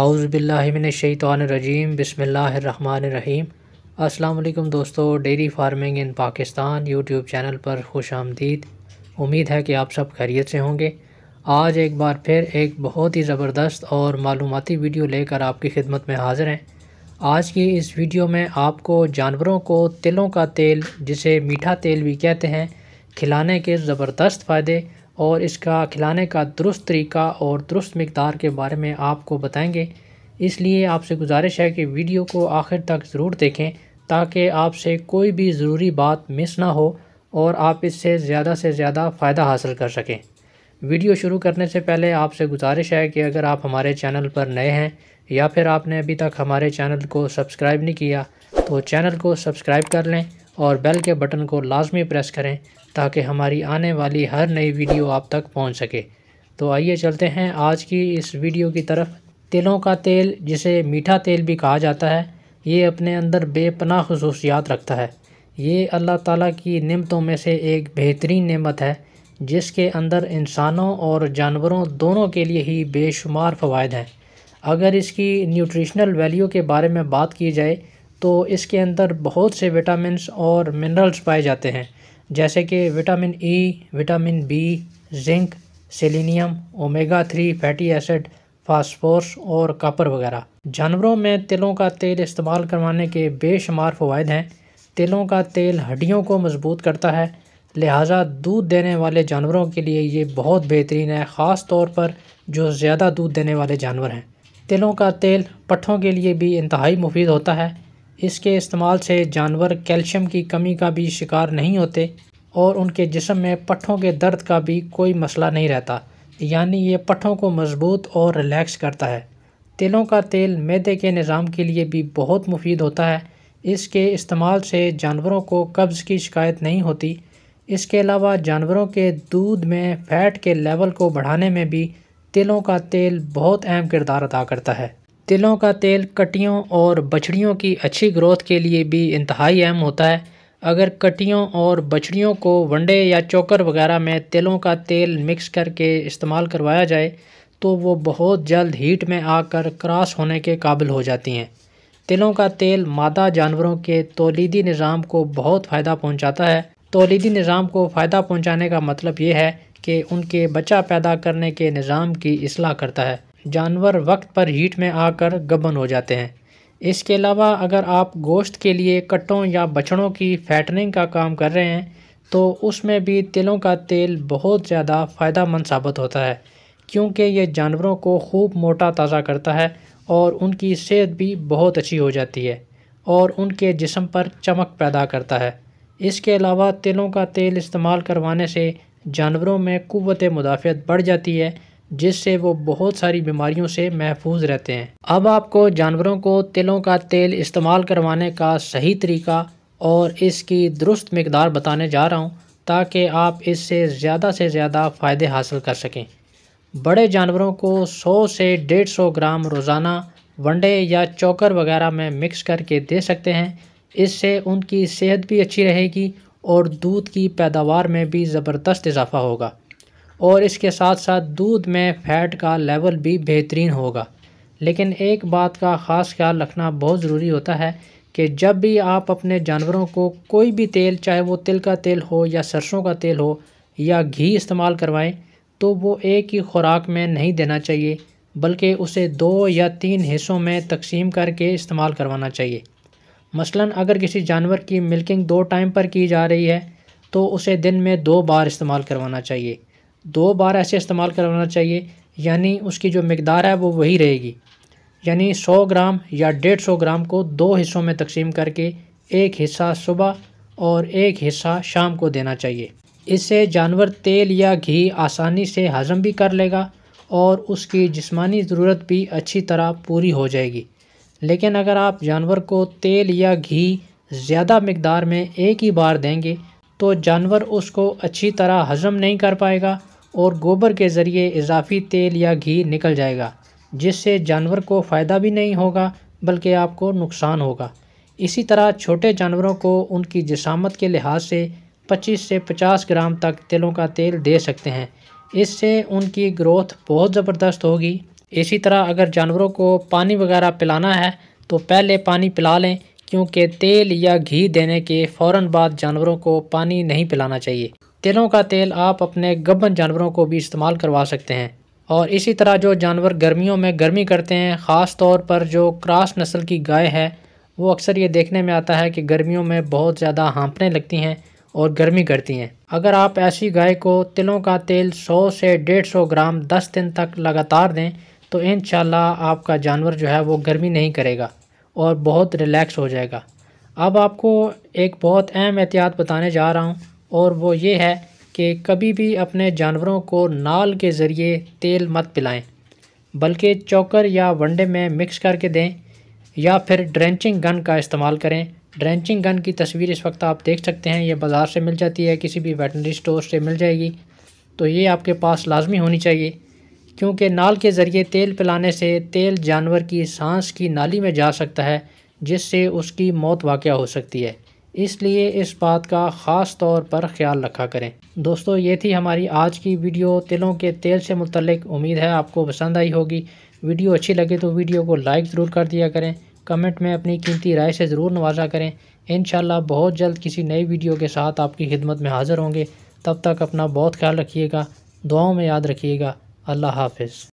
आउज़बिल्लिमिनशैतरजीम बसमीम अल्लाम दोस्तों dairy farming in Pakistan YouTube channel पर खुश आमदीद उम्मीद है कि आप सब खैरियत से होंगे आज एक बार फिर एक बहुत ही ज़बरदस्त और मालूमती वीडियो लेकर आपकी खिदमत में हाज़िर हैं आज की इस वीडियो में आपको जानवरों को तिलों का तेल जिसे मीठा तेल भी कहते हैं खिलाने के ज़बरदस्त फ़ायदे और इसका खिलाने का दुरुस्त तरीका और दुरुस्त मकदार के बारे में आपको बताएंगे इसलिए आपसे गुजारिश है कि वीडियो को आखिर तक ज़रूर देखें ताकि आपसे कोई भी ज़रूरी बात मिस ना हो और आप इससे ज़्यादा से ज़्यादा फ़ायदा हासिल कर सकें वीडियो शुरू करने से पहले आपसे गुजारिश है कि अगर आप हमारे चैनल पर नए हैं या फिर आपने अभी तक हमारे चैनल को सब्सक्राइब नहीं किया तो चैनल को सब्सक्राइब कर लें और बेल के बटन को लाजमी प्रेस करें ताकि हमारी आने वाली हर नई वीडियो आप तक पहुंच सके तो आइए चलते हैं आज की इस वीडियो की तरफ तिलों का तेल जिसे मीठा तेल भी कहा जाता है ये अपने अंदर बेपनाह खसूसियात रखता है ये अल्लाह ताला की नमतों में से एक बेहतरीन नेमत है जिसके अंदर इंसानों और जानवरों दोनों के लिए ही बेशुमार फ़वाद हैं अगर इसकी न्यूट्रिशनल वैल्यू के बारे में बात की जाए तो इसके अंदर बहुत से विटामिन और मिनरल्स पाए जाते हैं जैसे कि vitamin E vitamin B zinc selenium omega three fatty acid phosphorus और कापर वगैरह जानवरों में तिलों का तेल इस्तेमाल करवाने के बेशुमार फ़वाद हैं तिलों का तेल हड्डियों को मजबूत करता है लिहाजा दूध देने वाले जानवरों के लिए ये बहुत बेहतरीन है ख़ास तौर पर जो ज़्यादा दूध देने वाले जानवर हैं तिलों का तेल पट्ठों के लिए भी इंतहाई मुफीद होता है इसके इस्तेमाल से जानवर कैल्शियम की कमी का भी शिकार नहीं होते और उनके जिसम में पट्ठों के दर्द का भी कोई मसला नहीं रहता यानी ये पट्ठों को मजबूत और रिलैक्स करता है तिलों का तेल मैदे के निज़ाम के लिए भी बहुत मुफीद होता है इसके इस्तेमाल से जानवरों को कब्ज़ की शिकायत नहीं होती इसके अलावा जानवरों के दूध में फैट के लेवल को बढ़ाने में भी तिलों का तेल बहुत अहम किरदार अदा करता है तिलों का तेल कटियों और बछड़ियों की अच्छी ग्रोथ के लिए भी इंतहाई अहम होता है अगर कटियों और बछड़ियों को वंडे या चोकर वगैरह में तिलों का तेल मिक्स करके इस्तेमाल करवाया जाए तो वो बहुत जल्द हीट में आकर क्रॉस होने के काबिल हो जाती हैं तिलों का तेल मादा जानवरों के तोलीदी निज़ाम को बहुत फ़ायदा पहुंचाता है तोलीदी निज़ाम को फ़ायदा पहुंचाने का मतलब ये है कि उनके बच्चा पैदा करने के निज़ाम की असलाह करता है जानवर वक्त पर हीट में आकर गबन हो जाते हैं इसके अलावा अगर आप गोश्त के लिए कट्टों या बछड़ों की फैटनिंग का काम कर रहे हैं तो उसमें भी तिलों का तेल बहुत ज़्यादा फ़ायदा मंद साबित होता है क्योंकि ये जानवरों को खूब मोटा ताज़ा करता है और उनकी सेहत भी बहुत अच्छी हो जाती है और उनके जिसम पर चमक पैदा करता है इसके अलावा तिलों का तेल इस्तेमाल करवाने से जानवरों में क़वत मुदाफ़त बढ़ जाती है जिससे वो बहुत सारी बीमारियों से महफूज रहते हैं अब आपको जानवरों को तिलों का तेल इस्तेमाल करवाने का सही तरीका और इसकी दुरुस्त मकदार बताने जा रहा हूँ ताकि आप इससे ज़्यादा से ज़्यादा फ़ायदे हासिल कर सकें बड़े जानवरों को 100 से 150 ग्राम रोज़ाना वंडे या चोकर वगैरह में मिक्स करके दे सकते हैं इससे उनकी सेहत भी अच्छी रहेगी और दूध की पैदावार में भी ज़बरदस्त इजाफा होगा और इसके साथ साथ दूध में फैट का लेवल भी बेहतरीन होगा लेकिन एक बात का ख़ास ख्याल रखना बहुत ज़रूरी होता है कि जब भी आप अपने जानवरों को कोई भी तेल चाहे वो तिल का तेल हो या सरसों का तेल हो या घी इस्तेमाल करवाएं तो वो एक ही खुराक में नहीं देना चाहिए बल्कि उसे दो या तीन हिस्सों में तकसीम करके इस्तेमाल करवाना चाहिए मसलन अगर किसी जानवर की मिल्किंग दो टाइम पर की जा रही है तो उसे दिन में दो बार इस्तेमाल करवाना चाहिए दो बार ऐसे इस्तेमाल करवाना चाहिए यानी उसकी जो मकदार है वो वही रहेगी यानी 100 ग्राम या 150 ग्राम को दो हिस्सों में तकसीम करके एक हिस्सा सुबह और एक हिस्सा शाम को देना चाहिए इससे जानवर तेल या घी आसानी से हज़म भी कर लेगा और उसकी जिस्मानी ज़रूरत भी अच्छी तरह पूरी हो जाएगी लेकिन अगर आप जानवर को तेल या घी ज़्यादा मकदार में एक ही बार देंगे तो जानवर उसको अच्छी तरह हज़म नहीं कर पाएगा और गोबर के ज़रिए इजाफ़ी तेल या घी निकल जाएगा जिससे जानवर को फ़ायदा भी नहीं होगा बल्कि आपको नुकसान होगा इसी तरह छोटे जानवरों को उनकी जिसामत के लिहाज से 25 से 50 ग्राम तक तिलों का तेल दे सकते हैं इससे उनकी ग्रोथ बहुत ज़बरदस्त होगी इसी तरह अगर जानवरों को पानी वगैरह पिलाना है तो पहले पानी पिला लें क्योंकि तेल या घी देने के फ़ौर बाद जानवरों को पानी नहीं पिलाना चाहिए तेलों का तेल आप अपने गबन जानवरों को भी इस्तेमाल करवा सकते हैं और इसी तरह जो जानवर गर्मियों में गर्मी करते हैं ख़ास तौर पर जो क्रास नस्ल की गाय है वो अक्सर ये देखने में आता है कि गर्मियों में बहुत ज़्यादा हाँपने लगती हैं और गर्मी करती हैं अगर आप ऐसी गाय को तिलों का तेल 100 से 150 ग्राम 10 दिन तक लगातार दें तो इन आपका जानवर जो है वो गर्मी नहीं करेगा और बहुत रिलैक्स हो जाएगा अब आपको एक बहुत अहम एहतियात बताने जा रहा हूँ और वो ये है कि कभी भी अपने जानवरों को नाल के ज़रिए तेल मत पिलाएं बल्कि चौकर या वंडे में मिक्स करके दें या फिर ड्रेंचिंग गन का इस्तेमाल करें ड्रेंचिंग गन की तस्वीर इस वक्त आप देख सकते हैं ये बाज़ार से मिल जाती है किसी भी वेटनरी स्टोर से मिल जाएगी तो ये आपके पास लाजमी होनी चाहिए क्योंकि नाल के ज़रिए तेल पिलाने से तेल जानवर की सांस की नाली में जा सकता है जिससे उसकी मौत वाक़ हो सकती है इसलिए इस बात का ख़ास तौर पर ख्याल रखा करें दोस्तों ये थी हमारी आज की वीडियो तिलों के तेल से मुतलक उम्मीद है आपको पसंद आई होगी वीडियो अच्छी लगे तो वीडियो को लाइक ज़रूर कर दिया करें कमेंट में अपनी कीमती राय से ज़रूर नवाजा करें इन बहुत जल्द किसी नई वीडियो के साथ आपकी खिदमत में हाज़िर होंगे तब तक अपना बहुत ख्याल रखिएगा दुआओं में याद रखिएगा अल्लाह हाफिज़